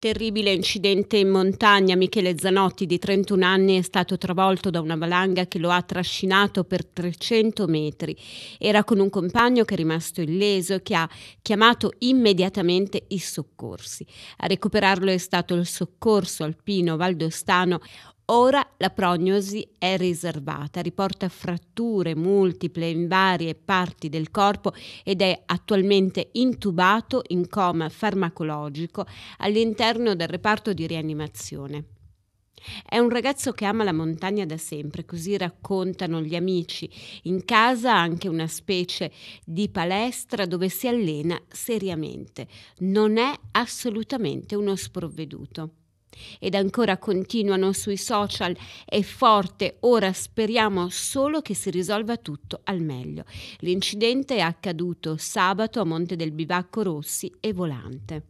Terribile incidente in montagna, Michele Zanotti di 31 anni è stato travolto da una valanga che lo ha trascinato per 300 metri. Era con un compagno che è rimasto illeso e che ha chiamato immediatamente i soccorsi. A recuperarlo è stato il soccorso alpino valdostano Ora la prognosi è riservata, riporta fratture multiple in varie parti del corpo ed è attualmente intubato in coma farmacologico all'interno del reparto di rianimazione. È un ragazzo che ama la montagna da sempre, così raccontano gli amici. In casa ha anche una specie di palestra dove si allena seriamente. Non è assolutamente uno sprovveduto ed ancora continuano sui social, è forte, ora speriamo solo che si risolva tutto al meglio. L'incidente è accaduto sabato a Monte del Bivacco Rossi e Volante.